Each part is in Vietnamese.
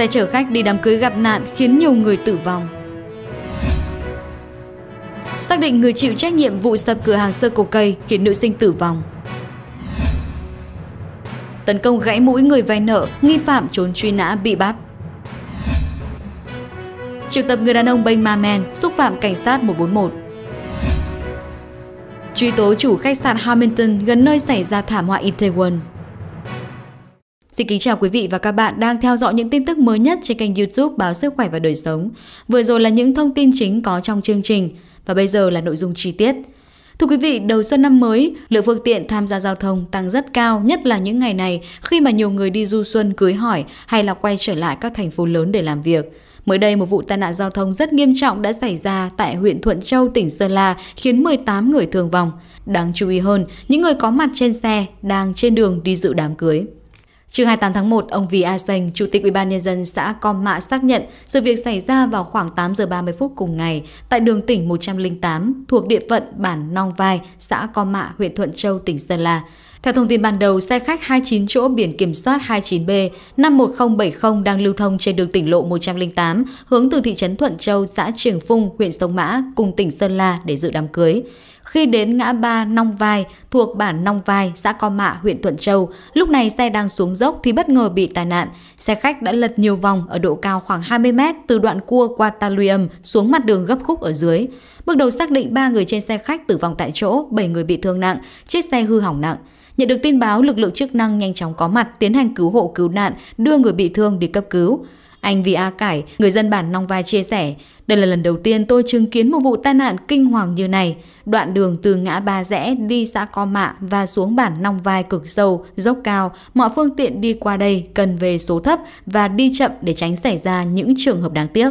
Xe chở khách đi đám cưới gặp nạn khiến nhiều người tử vong. Xác định người chịu trách nhiệm vụ sập cửa hàng sơ cổ cây khiến nữ sinh tử vong. Tấn công gãy mũi người vay nợ, nghi phạm trốn truy nã bị bắt. Triệu tập người đàn ông bênh ma men, xúc phạm cảnh sát 141. Truy tố chủ khách sạn Hamilton gần nơi xảy ra thảm họa Itaewon. Xin kính chào quý vị và các bạn đang theo dõi những tin tức mới nhất trên kênh youtube Báo Sức Khỏe và Đời Sống. Vừa rồi là những thông tin chính có trong chương trình và bây giờ là nội dung chi tiết. Thưa quý vị, đầu xuân năm mới, lượng phương tiện tham gia giao thông tăng rất cao, nhất là những ngày này khi mà nhiều người đi du xuân cưới hỏi hay là quay trở lại các thành phố lớn để làm việc. Mới đây, một vụ tai nạn giao thông rất nghiêm trọng đã xảy ra tại huyện Thuận Châu, tỉnh Sơn La, khiến 18 người thương vong. Đáng chú ý hơn, những người có mặt trên xe đang trên đường đi dự đám cưới. Trưa 28 tháng 1, ông Vì A Sành, Chủ tịch UBND xã Com Mạ xác nhận sự việc xảy ra vào khoảng 8 giờ 30 phút cùng ngày tại đường tỉnh 108 thuộc địa phận bản Nong Vai, xã Com Mạ, huyện Thuận Châu, tỉnh Sơn La. Theo thông tin ban đầu, xe khách 29 chỗ biển kiểm soát 29B 51070 đang lưu thông trên đường tỉnh lộ 108 hướng từ thị trấn Thuận Châu, xã Trường Phung, huyện Sông Mã, cùng tỉnh Sơn La để dự đám cưới. Khi đến ngã ba Nong Vai thuộc bản Nong Vai, xã Com Mạ, huyện Thuận Châu, lúc này xe đang xuống dốc thì bất ngờ bị tai nạn. Xe khách đã lật nhiều vòng ở độ cao khoảng 20 mét từ đoạn cua qua ta âm xuống mặt đường gấp khúc ở dưới. Bước đầu xác định ba người trên xe khách tử vong tại chỗ, 7 người bị thương nặng, chiếc xe hư hỏng nặng. Nhận được tin báo, lực lượng chức năng nhanh chóng có mặt tiến hành cứu hộ cứu nạn, đưa người bị thương đi cấp cứu. Anh vi A Cải, người dân bản Nong Vai chia sẻ, đây là lần đầu tiên tôi chứng kiến một vụ tai nạn kinh hoàng như này. Đoạn đường từ ngã ba rẽ đi xã Co Mạ và xuống bản Nong Vai cực sâu, dốc cao, mọi phương tiện đi qua đây cần về số thấp và đi chậm để tránh xảy ra những trường hợp đáng tiếc.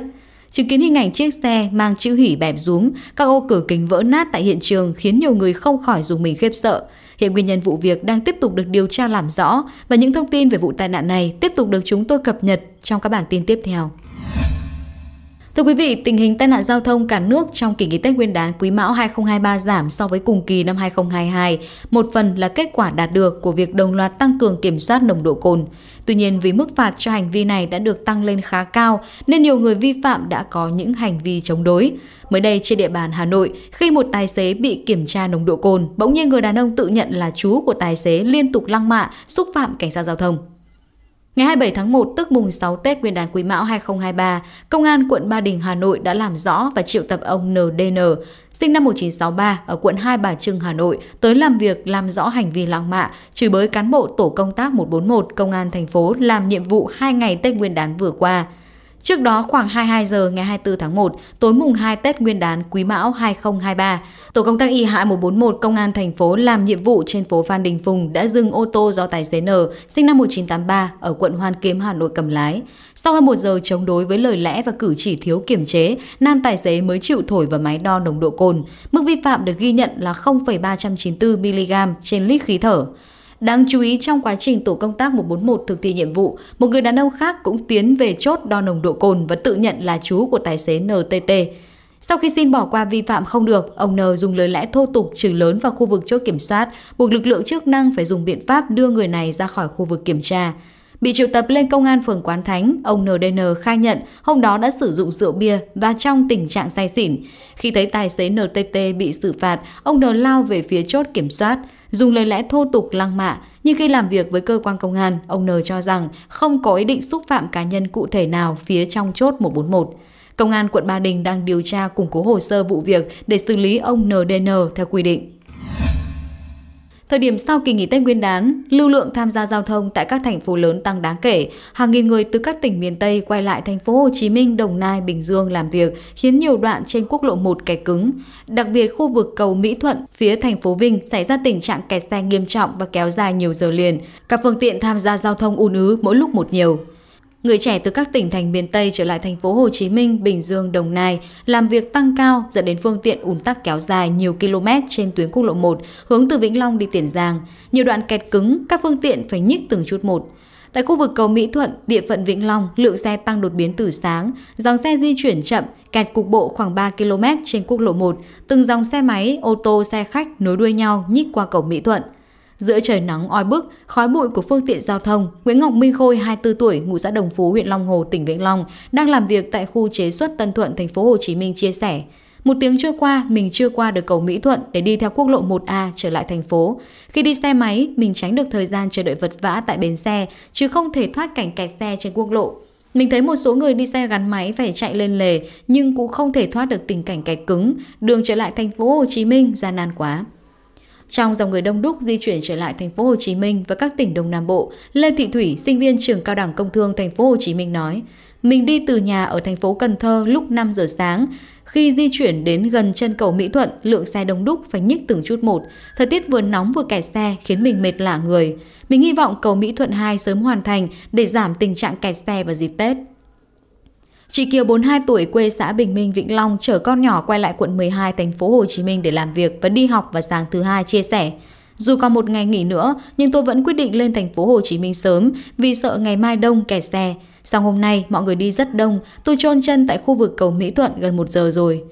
Chứng kiến hình ảnh chiếc xe mang chữ hỉ bẹp rúm, các ô cửa kính vỡ nát tại hiện trường khiến nhiều người không khỏi dùng mình khiếp sợ. Hiện nguyên nhân vụ việc đang tiếp tục được điều tra làm rõ và những thông tin về vụ tai nạn này tiếp tục được chúng tôi cập nhật trong các bản tin tiếp theo. Thưa quý vị, tình hình tai nạn giao thông cả nước trong kỳ nghỉ Tết Nguyên đán Quý Mão 2023 giảm so với cùng kỳ năm 2022, một phần là kết quả đạt được của việc đồng loạt tăng cường kiểm soát nồng độ cồn. Tuy nhiên, vì mức phạt cho hành vi này đã được tăng lên khá cao nên nhiều người vi phạm đã có những hành vi chống đối. Mới đây trên địa bàn Hà Nội, khi một tài xế bị kiểm tra nồng độ cồn, bỗng nhiên người đàn ông tự nhận là chú của tài xế liên tục lăng mạ, xúc phạm cảnh sát giao thông. Ngày 27 tháng 1, tức mùng 6 Tết Nguyên đán Quý Mão 2023, Công an quận Ba Đình, Hà Nội đã làm rõ và triệu tập ông NDN, sinh năm 1963 ở quận Hai Bà Trưng, Hà Nội, tới làm việc làm rõ hành vi lăng mạ, chửi bới cán bộ tổ công tác 141 Công an thành phố làm nhiệm vụ hai ngày Tết Nguyên đán vừa qua – Trước đó khoảng 22 giờ ngày 24 tháng 1, tối mùng 2 Tết Nguyên đán Quý Mão 2023, tổ công tác y 141 công an thành phố làm nhiệm vụ trên phố Phan Đình Phùng đã dừng ô tô do tài xế N sinh năm 1983 ở quận Hoàn Kiếm Hà Nội cầm lái. Sau hơn 1 giờ chống đối với lời lẽ và cử chỉ thiếu kiểm chế, nam tài xế mới chịu thổi vào máy đo nồng độ cồn. Mức vi phạm được ghi nhận là 0,394 mg trên lít khí thở. Đáng chú ý trong quá trình tổ công tác 141 thực thi nhiệm vụ, một người đàn ông khác cũng tiến về chốt đo nồng độ cồn và tự nhận là chú của tài xế NTT. Sau khi xin bỏ qua vi phạm không được, ông N dùng lời lẽ thô tục chửi lớn vào khu vực chốt kiểm soát, buộc lực lượng chức năng phải dùng biện pháp đưa người này ra khỏi khu vực kiểm tra. Bị triệu tập lên công an phường Quán Thánh, ông NDN khai nhận hôm đó đã sử dụng rượu bia và trong tình trạng say xỉn. Khi thấy tài xế NTT bị xử phạt, ông N lao về phía chốt kiểm soát, dùng lời lẽ thô tục lăng mạ. Nhưng khi làm việc với cơ quan công an, ông N cho rằng không có ý định xúc phạm cá nhân cụ thể nào phía trong chốt 141. Công an quận Ba Đình đang điều tra củng cố hồ sơ vụ việc để xử lý ông NDN theo quy định. Thời điểm sau kỳ nghỉ Tết Nguyên đán, lưu lượng tham gia giao thông tại các thành phố lớn tăng đáng kể. Hàng nghìn người từ các tỉnh miền Tây quay lại thành phố Hồ Chí Minh, Đồng Nai, Bình Dương làm việc, khiến nhiều đoạn trên quốc lộ 1 kẹt cứng. Đặc biệt khu vực cầu Mỹ Thuận phía thành phố Vinh xảy ra tình trạng kẹt xe nghiêm trọng và kéo dài nhiều giờ liền. Các phương tiện tham gia giao thông ùn ứ mỗi lúc một nhiều. Người trẻ từ các tỉnh thành miền Tây trở lại thành phố Hồ Chí Minh, Bình Dương, Đồng Nai làm việc tăng cao dẫn đến phương tiện ùn tắc kéo dài nhiều km trên tuyến quốc lộ 1 hướng từ Vĩnh Long đi Tiền Giang. Nhiều đoạn kẹt cứng, các phương tiện phải nhích từng chút một. Tại khu vực cầu Mỹ Thuận, địa phận Vĩnh Long, lượng xe tăng đột biến từ sáng, dòng xe di chuyển chậm, kẹt cục bộ khoảng 3 km trên quốc lộ 1, từng dòng xe máy, ô tô, xe khách nối đuôi nhau nhích qua cầu Mỹ Thuận. Giữa trời nắng oi bức, khói bụi của phương tiện giao thông, Nguyễn Ngọc Minh Khôi 24 tuổi, ngụ xã Đồng Phú, huyện Long Hồ, tỉnh Vĩnh Long, đang làm việc tại khu chế xuất Tân Thuận, thành phố Hồ Chí Minh chia sẻ. Một tiếng trôi qua, mình chưa qua được cầu Mỹ Thuận để đi theo quốc lộ 1A trở lại thành phố. Khi đi xe máy, mình tránh được thời gian chờ đợi vật vã tại bến xe, chứ không thể thoát cảnh kẹt xe trên quốc lộ. Mình thấy một số người đi xe gắn máy phải chạy lên lề nhưng cũng không thể thoát được tình cảnh kẹt cứng, đường trở lại thành phố Hồ Chí Minh gian nan quá. Trong dòng người đông đúc di chuyển trở lại thành phố Hồ Chí Minh và các tỉnh Đông Nam Bộ, Lê Thị Thủy, sinh viên trường Cao đẳng Công thương thành phố Hồ Chí Minh nói: "Mình đi từ nhà ở thành phố Cần Thơ lúc 5 giờ sáng, khi di chuyển đến gần chân cầu Mỹ Thuận, lượng xe đông đúc phải nhích từng chút một. Thời tiết vừa nóng vừa kẹt xe khiến mình mệt lạ người. Mình hy vọng cầu Mỹ Thuận 2 sớm hoàn thành để giảm tình trạng kẹt xe vào dịp Tết." Chị Kiều 42 tuổi quê xã Bình Minh, Vĩnh Long chở con nhỏ quay lại quận 12 thành phố Hồ Chí Minh để làm việc và đi học vào sáng thứ hai chia sẻ. Dù còn một ngày nghỉ nữa, nhưng tôi vẫn quyết định lên thành phố Hồ Chí Minh sớm vì sợ ngày mai đông kẹt xe. Sau hôm nay, mọi người đi rất đông, tôi trôn chân tại khu vực cầu Mỹ Thuận gần một giờ rồi.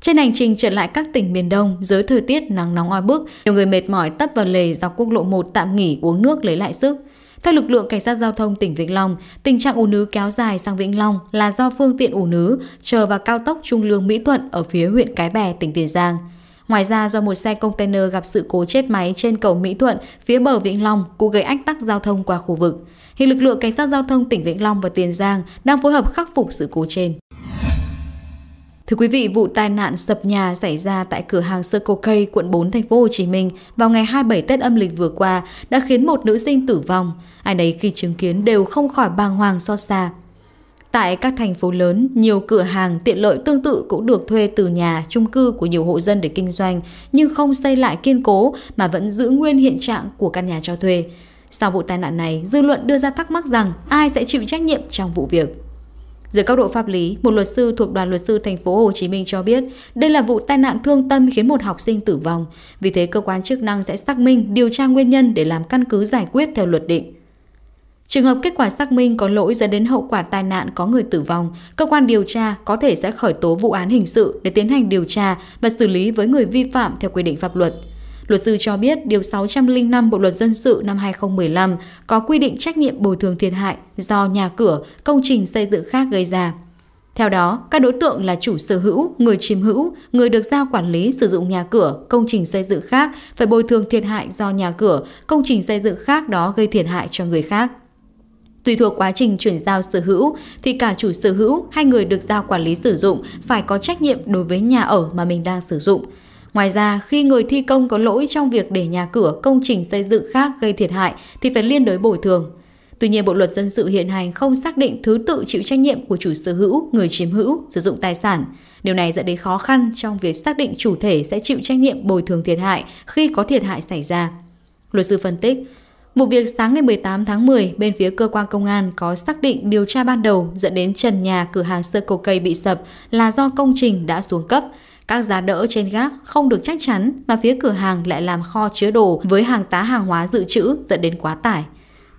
Trên hành trình trở lại các tỉnh miền Đông, dưới thời tiết nắng nóng oi bức, nhiều người mệt mỏi tấp vào lề dọc quốc lộ 1 tạm nghỉ uống nước lấy lại sức. Theo lực lượng cảnh sát giao thông tỉnh Vĩnh Long, tình trạng ủ nứ kéo dài sang Vĩnh Long là do phương tiện ủ nứ chờ vào cao tốc Trung Lương Mỹ Thuận ở phía huyện Cái Bè, tỉnh Tiền Giang. Ngoài ra do một xe container gặp sự cố chết máy trên cầu Mỹ Thuận phía bờ Vĩnh Long cũng gây ách tắc giao thông qua khu vực. Hiện lực lượng cảnh sát giao thông tỉnh Vĩnh Long và Tiền Giang đang phối hợp khắc phục sự cố trên. Thưa quý vị, vụ tai nạn sập nhà xảy ra tại cửa hàng Circle K, quận 4, thành phố Hồ Chí Minh vào ngày 27 Tết âm lịch vừa qua đã khiến một nữ sinh tử vong. Ai nấy khi chứng kiến đều không khỏi bàng hoàng xót so xa. Tại các thành phố lớn, nhiều cửa hàng tiện lợi tương tự cũng được thuê từ nhà, chung cư của nhiều hộ dân để kinh doanh, nhưng không xây lại kiên cố mà vẫn giữ nguyên hiện trạng của căn nhà cho thuê. Sau vụ tai nạn này, dư luận đưa ra thắc mắc rằng ai sẽ chịu trách nhiệm trong vụ việc. Dưới góc độ pháp lý, một luật sư thuộc đoàn luật sư thành phố Hồ Chí Minh cho biết, đây là vụ tai nạn thương tâm khiến một học sinh tử vong, vì thế cơ quan chức năng sẽ xác minh, điều tra nguyên nhân để làm căn cứ giải quyết theo luật định. Trường hợp kết quả xác minh có lỗi dẫn đến hậu quả tai nạn có người tử vong, cơ quan điều tra có thể sẽ khởi tố vụ án hình sự để tiến hành điều tra và xử lý với người vi phạm theo quy định pháp luật. Luật sư cho biết Điều 605 Bộ Luật Dân sự năm 2015 có quy định trách nhiệm bồi thường thiệt hại do nhà cửa, công trình xây dựng khác gây ra. Theo đó, các đối tượng là chủ sở hữu, người chiếm hữu, người được giao quản lý sử dụng nhà cửa, công trình xây dựng khác phải bồi thường thiệt hại do nhà cửa, công trình xây dựng khác đó gây thiệt hại cho người khác. Tùy thuộc quá trình chuyển giao sở hữu thì cả chủ sở hữu hay người được giao quản lý sử dụng phải có trách nhiệm đối với nhà ở mà mình đang sử dụng. Ngoài ra, khi người thi công có lỗi trong việc để nhà cửa, công trình xây dựng khác gây thiệt hại thì phải liên đối bồi thường. Tuy nhiên, Bộ luật dân sự hiện hành không xác định thứ tự chịu trách nhiệm của chủ sở hữu, người chiếm hữu, sử dụng tài sản. Điều này dẫn đến khó khăn trong việc xác định chủ thể sẽ chịu trách nhiệm bồi thường thiệt hại khi có thiệt hại xảy ra. Luật sư phân tích, Vụ việc sáng ngày 18 tháng 10, bên phía cơ quan công an có xác định điều tra ban đầu dẫn đến trần nhà cửa hàng sơ cầu cây bị sập là do công trình đã xuống cấp, các giá đỡ trên gác không được chắc chắn mà phía cửa hàng lại làm kho chứa đồ với hàng tá hàng hóa dự trữ dẫn đến quá tải.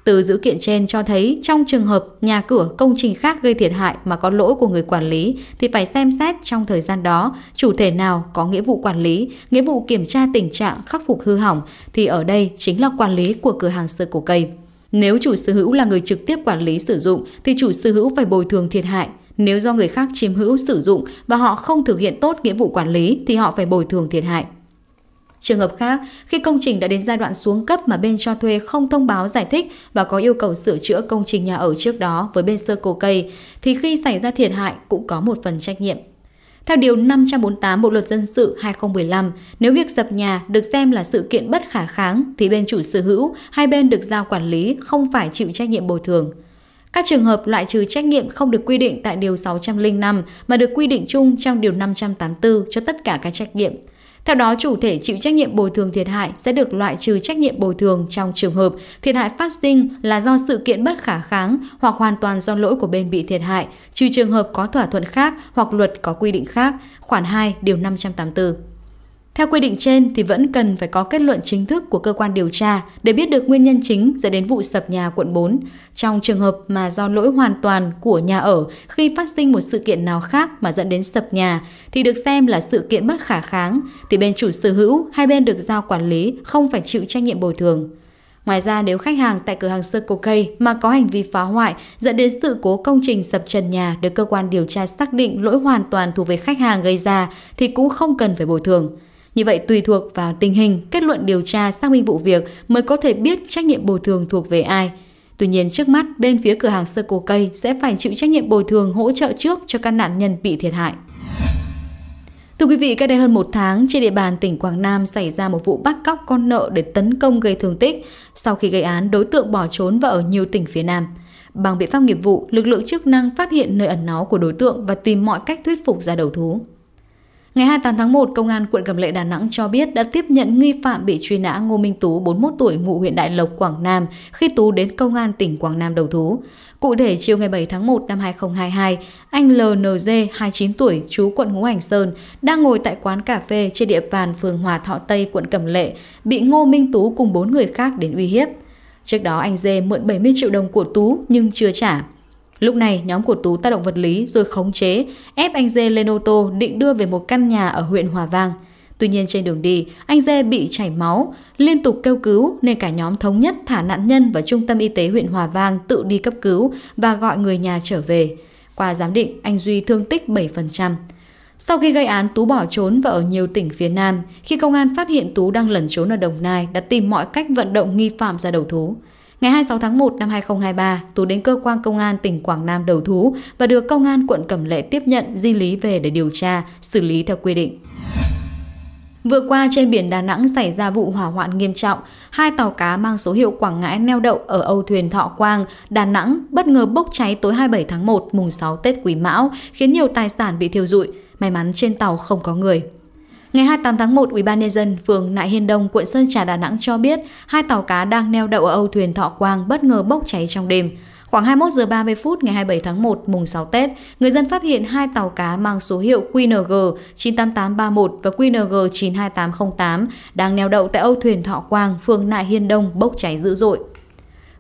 Từ dữ kiện trên cho thấy trong trường hợp nhà cửa công trình khác gây thiệt hại mà có lỗi của người quản lý thì phải xem xét trong thời gian đó chủ thể nào có nghĩa vụ quản lý, nghĩa vụ kiểm tra tình trạng khắc phục hư hỏng thì ở đây chính là quản lý của cửa hàng sơ cổ cây. Nếu chủ sở hữu là người trực tiếp quản lý sử dụng thì chủ sở hữu phải bồi thường thiệt hại. Nếu do người khác chiếm hữu sử dụng và họ không thực hiện tốt nghĩa vụ quản lý thì họ phải bồi thường thiệt hại. Trường hợp khác, khi công trình đã đến giai đoạn xuống cấp mà bên cho thuê không thông báo giải thích và có yêu cầu sửa chữa công trình nhà ở trước đó với bên sơ cổ cây, thì khi xảy ra thiệt hại cũng có một phần trách nhiệm. Theo Điều 548 Bộ Luật Dân sự 2015, nếu việc sập nhà được xem là sự kiện bất khả kháng thì bên chủ sở hữu, hai bên được giao quản lý không phải chịu trách nhiệm bồi thường. Các trường hợp loại trừ trách nhiệm không được quy định tại Điều 605 mà được quy định chung trong Điều 584 cho tất cả các trách nhiệm. Theo đó, chủ thể chịu trách nhiệm bồi thường thiệt hại sẽ được loại trừ trách nhiệm bồi thường trong trường hợp thiệt hại phát sinh là do sự kiện bất khả kháng hoặc hoàn toàn do lỗi của bên bị thiệt hại, trừ trường hợp có thỏa thuận khác hoặc luật có quy định khác, khoản 2, điều 584. Theo quy định trên thì vẫn cần phải có kết luận chính thức của cơ quan điều tra để biết được nguyên nhân chính dẫn đến vụ sập nhà quận 4 trong trường hợp mà do lỗi hoàn toàn của nhà ở khi phát sinh một sự kiện nào khác mà dẫn đến sập nhà thì được xem là sự kiện bất khả kháng thì bên chủ sở hữu hai bên được giao quản lý không phải chịu trách nhiệm bồi thường. Ngoài ra nếu khách hàng tại cửa hàng Circle K mà có hành vi phá hoại dẫn đến sự cố công trình sập trần nhà được cơ quan điều tra xác định lỗi hoàn toàn thuộc về khách hàng gây ra thì cũng không cần phải bồi thường. Như vậy tùy thuộc vào tình hình, kết luận điều tra xác minh vụ việc mới có thể biết trách nhiệm bồi thường thuộc về ai. Tuy nhiên trước mắt, bên phía cửa hàng sơ cổ cây sẽ phải chịu trách nhiệm bồi thường hỗ trợ trước cho các nạn nhân bị thiệt hại. Thưa quý vị, cách đây hơn một tháng, trên địa bàn tỉnh Quảng Nam xảy ra một vụ bắt cóc con nợ để tấn công gây thương tích. Sau khi gây án, đối tượng bỏ trốn và ở nhiều tỉnh phía Nam. Bằng biện pháp nghiệp vụ, lực lượng chức năng phát hiện nơi ẩn náu của đối tượng và tìm mọi cách thuyết phục ra đầu thú. Ngày 28 tháng 1, Công an quận Cẩm lệ Đà Nẵng cho biết đã tiếp nhận nghi phạm bị truy nã Ngô Minh Tú, 41 tuổi, ngụ huyện Đại Lộc, Quảng Nam, khi Tú đến Công an tỉnh Quảng Nam đầu thú. Cụ thể, chiều ngày 7 tháng 1 năm 2022, anh LNG, 29 tuổi, chú quận Ngũ Hành Sơn, đang ngồi tại quán cà phê trên địa bàn phường Hòa Thọ Tây, quận Cẩm Lệ, bị Ngô Minh Tú cùng bốn người khác đến uy hiếp. Trước đó, anh Dê mượn 70 triệu đồng của Tú nhưng chưa trả. Lúc này, nhóm của Tú tác động vật lý rồi khống chế, ép anh Dê lên ô tô định đưa về một căn nhà ở huyện Hòa Vang. Tuy nhiên trên đường đi, anh Dê bị chảy máu, liên tục kêu cứu nên cả nhóm thống nhất thả nạn nhân vào trung tâm y tế huyện Hòa Vang tự đi cấp cứu và gọi người nhà trở về. Qua giám định, anh Duy thương tích 7%. Sau khi gây án, Tú bỏ trốn và ở nhiều tỉnh phía Nam. Khi công an phát hiện Tú đang lẩn trốn ở Đồng Nai, đã tìm mọi cách vận động nghi phạm ra đầu thú. Ngày 26 tháng 1 năm 2023, Tú đến cơ quan công an tỉnh Quảng Nam đầu thú và được công an quận Cẩm Lệ tiếp nhận di lý về để điều tra, xử lý theo quy định. Vừa qua trên biển Đà Nẵng xảy ra vụ hỏa hoạn nghiêm trọng, hai tàu cá mang số hiệu Quảng Ngãi neo đậu ở Âu thuyền Thọ Quang, Đà Nẵng bất ngờ bốc cháy tối 27 tháng 1 mùng 6 Tết Quý Mão, khiến nhiều tài sản bị thiêu rụi. May mắn trên tàu không có người. Ngày 28 tháng 1, UBND phường Nại Hiên Đông, quận Sơn Trà, Đà Nẵng cho biết hai tàu cá đang neo đậu ở Âu Thuyền Thọ Quang bất ngờ bốc cháy trong đêm. Khoảng 21 giờ 30 phút ngày 27 tháng 1, mùng 6 Tết, người dân phát hiện hai tàu cá mang số hiệu QNG 98831 và QNG 92808 đang neo đậu tại Âu Thuyền Thọ Quang, phường Nại Hiên Đông bốc cháy dữ dội.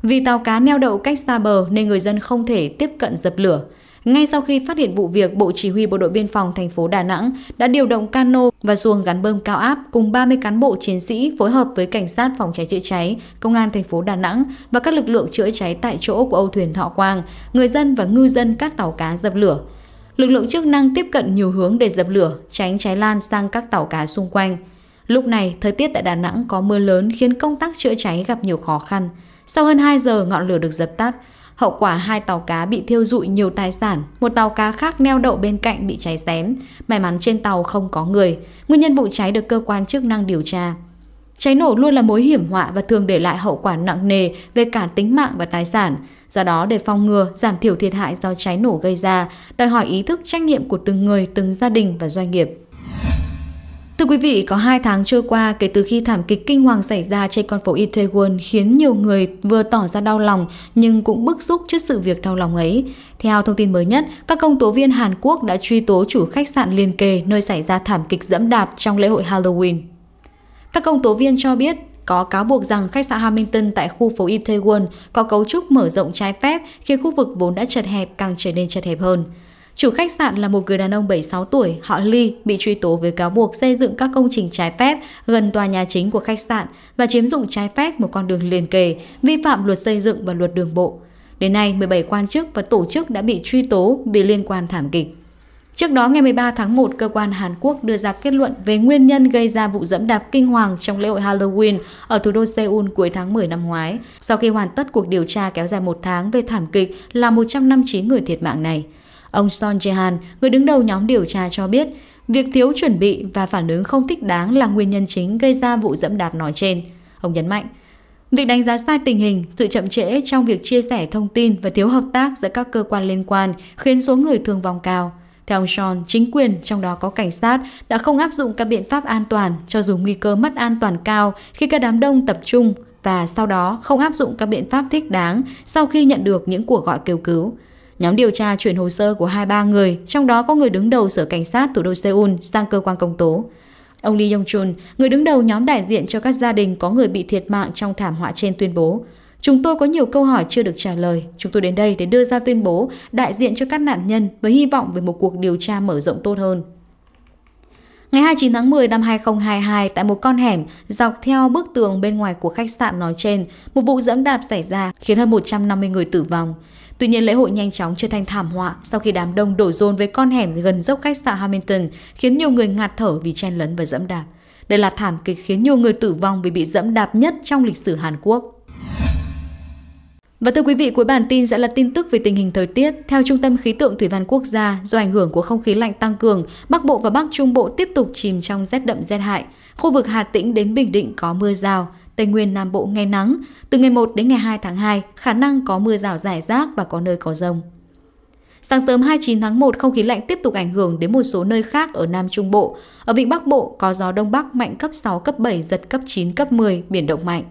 Vì tàu cá neo đậu cách xa bờ nên người dân không thể tiếp cận dập lửa. Ngay sau khi phát hiện vụ việc, Bộ Chỉ huy Bộ đội Biên phòng thành phố Đà Nẵng đã điều động cano và xuồng gắn bơm cao áp cùng 30 cán bộ chiến sĩ phối hợp với cảnh sát phòng cháy chữa cháy, công an thành phố Đà Nẵng và các lực lượng chữa cháy tại chỗ của Âu thuyền Thọ Quang, người dân và ngư dân các tàu cá dập lửa. Lực lượng chức năng tiếp cận nhiều hướng để dập lửa, tránh cháy lan sang các tàu cá xung quanh. Lúc này, thời tiết tại Đà Nẵng có mưa lớn khiến công tác chữa cháy gặp nhiều khó khăn. Sau hơn 2 giờ, ngọn lửa được dập tắt, Hậu quả hai tàu cá bị thiêu dụi nhiều tài sản, một tàu cá khác neo đậu bên cạnh bị cháy xém. May mắn trên tàu không có người. Nguyên nhân vụ cháy được cơ quan chức năng điều tra. Cháy nổ luôn là mối hiểm họa và thường để lại hậu quả nặng nề về cả tính mạng và tài sản. Do đó, để phòng ngừa, giảm thiểu thiệt hại do cháy nổ gây ra, đòi hỏi ý thức trách nhiệm của từng người, từng gia đình và doanh nghiệp. Thưa quý vị, có 2 tháng trôi qua kể từ khi thảm kịch kinh hoàng xảy ra trên con phố Itaewon khiến nhiều người vừa tỏ ra đau lòng nhưng cũng bức xúc trước sự việc đau lòng ấy. Theo thông tin mới nhất, các công tố viên Hàn Quốc đã truy tố chủ khách sạn liên kề nơi xảy ra thảm kịch dẫm đạp trong lễ hội Halloween. Các công tố viên cho biết có cáo buộc rằng khách sạn Hamilton tại khu phố Itaewon có cấu trúc mở rộng trái phép khiến khu vực vốn đã chật hẹp càng trở nên chật hẹp hơn. Chủ khách sạn là một người đàn ông 76 tuổi, họ Ly, bị truy tố với cáo buộc xây dựng các công trình trái phép gần tòa nhà chính của khách sạn và chiếm dụng trái phép một con đường liền kề, vi phạm luật xây dựng và luật đường bộ. Đến nay, 17 quan chức và tổ chức đã bị truy tố vì liên quan thảm kịch. Trước đó, ngày 13 tháng 1, cơ quan Hàn Quốc đưa ra kết luận về nguyên nhân gây ra vụ dẫm đạp kinh hoàng trong lễ hội Halloween ở thủ đô Seoul cuối tháng 10 năm ngoái, sau khi hoàn tất cuộc điều tra kéo dài một tháng về thảm kịch là 159 người thiệt mạng này. Ông Son jae người đứng đầu nhóm điều tra cho biết, việc thiếu chuẩn bị và phản ứng không thích đáng là nguyên nhân chính gây ra vụ dẫm đạp nói trên. Ông nhấn mạnh, Việc đánh giá sai tình hình, sự chậm trễ trong việc chia sẻ thông tin và thiếu hợp tác giữa các cơ quan liên quan khiến số người thương vong cao. Theo ông Sean, chính quyền, trong đó có cảnh sát, đã không áp dụng các biện pháp an toàn cho dù nguy cơ mất an toàn cao khi các đám đông tập trung và sau đó không áp dụng các biện pháp thích đáng sau khi nhận được những cuộc gọi kêu cứu. Nhóm điều tra chuyển hồ sơ của 23 người, trong đó có người đứng đầu sở cảnh sát thủ đô Seoul sang cơ quan công tố. Ông Lee Yong Chun, người đứng đầu nhóm đại diện cho các gia đình có người bị thiệt mạng trong thảm họa trên tuyên bố. Chúng tôi có nhiều câu hỏi chưa được trả lời. Chúng tôi đến đây để đưa ra tuyên bố đại diện cho các nạn nhân với hy vọng về một cuộc điều tra mở rộng tốt hơn. Ngày 29 tháng 10 năm 2022, tại một con hẻm dọc theo bức tường bên ngoài của khách sạn nói trên, một vụ dẫm đạp xảy ra khiến hơn 150 người tử vong. Tuy nhiên lễ hội nhanh chóng trở thành thảm họa sau khi đám đông đổ dồn với con hẻm gần dốc khách sạn Hamilton khiến nhiều người ngạt thở vì chen lấn và dẫm đạp. Đây là thảm kịch khiến nhiều người tử vong vì bị dẫm đạp nhất trong lịch sử Hàn Quốc. Và thưa quý vị, cuối bản tin sẽ là tin tức về tình hình thời tiết. Theo Trung tâm Khí tượng Thủy văn Quốc gia, do ảnh hưởng của không khí lạnh tăng cường, Bắc Bộ và Bắc Trung Bộ tiếp tục chìm trong rét đậm rét hại. Khu vực Hà Tĩnh đến Bình Định có mưa rào. Tây Nguyên Nam Bộ ngày nắng, từ ngày 1 đến ngày 2 tháng 2, khả năng có mưa rào rải rác và có nơi có rông. Sáng sớm 29 tháng 1, không khí lạnh tiếp tục ảnh hưởng đến một số nơi khác ở Nam Trung Bộ. Ở Vịnh Bắc Bộ có gió Đông Bắc mạnh cấp 6, cấp 7, giật cấp 9, cấp 10, biển động mạnh.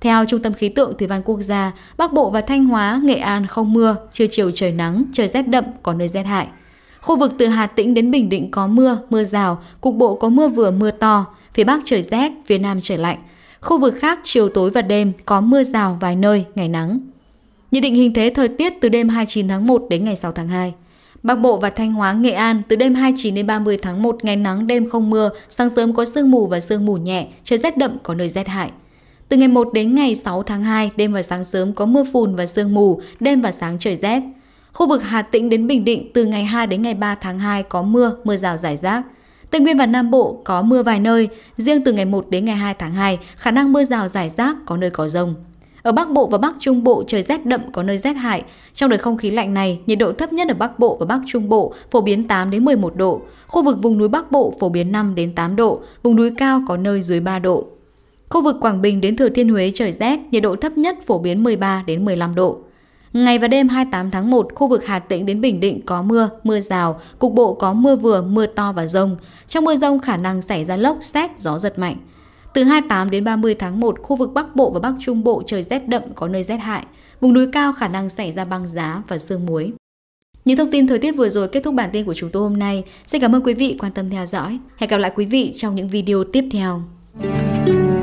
Theo Trung tâm Khí tượng Thủy văn Quốc gia, Bắc Bộ và Thanh Hóa, Nghệ An không mưa, trưa chiều trời nắng, trời rét đậm, có nơi rét hại. Khu vực từ Hà Tĩnh đến Bình Định có mưa, mưa rào, cục bộ có mưa vừa mưa to, phía Bắc trời rét, phía Nam trời lạnh, Khu vực khác chiều tối và đêm có mưa rào vài nơi, ngày nắng. Nhận định hình thế thời tiết từ đêm 29 tháng 1 đến ngày 6 tháng 2. Bắc Bộ và Thanh Hóa, Nghệ An từ đêm 29 đến 30 tháng 1 ngày nắng đêm không mưa, sáng sớm có sương mù và sương mù nhẹ, trời rét đậm có nơi rét hại. Từ ngày 1 đến ngày 6 tháng 2, đêm và sáng sớm có mưa phùn và sương mù, đêm và sáng trời rét. Khu vực Hà Tĩnh đến Bình Định từ ngày 2 đến ngày 3 tháng 2 có mưa, mưa rào rải rác. Tây Nguyên và Nam Bộ có mưa vài nơi, riêng từ ngày 1 đến ngày 2 tháng 2, khả năng mưa rào rải rác có nơi có rông. Ở Bắc Bộ và Bắc Trung Bộ trời rét đậm có nơi rét hại. Trong đợt không khí lạnh này, nhiệt độ thấp nhất ở Bắc Bộ và Bắc Trung Bộ phổ biến 8 đến 11 độ, khu vực vùng núi Bắc Bộ phổ biến 5 đến 8 độ, vùng núi cao có nơi dưới 3 độ. Khu vực Quảng Bình đến Thừa Thiên Huế trời rét, nhiệt độ thấp nhất phổ biến 13 đến 15 độ. Ngày và đêm 28 tháng 1, khu vực Hà Tĩnh đến Bình Định có mưa, mưa rào, cục bộ có mưa vừa, mưa to và rông. Trong mưa rông khả năng xảy ra lốc, xét, gió giật mạnh. Từ 28 đến 30 tháng 1, khu vực Bắc Bộ và Bắc Trung Bộ trời rét đậm có nơi rét hại. Vùng núi cao khả năng xảy ra băng giá và sương muối. Những thông tin thời tiết vừa rồi kết thúc bản tin của chúng tôi hôm nay. Xin cảm ơn quý vị quan tâm theo dõi. Hẹn gặp lại quý vị trong những video tiếp theo.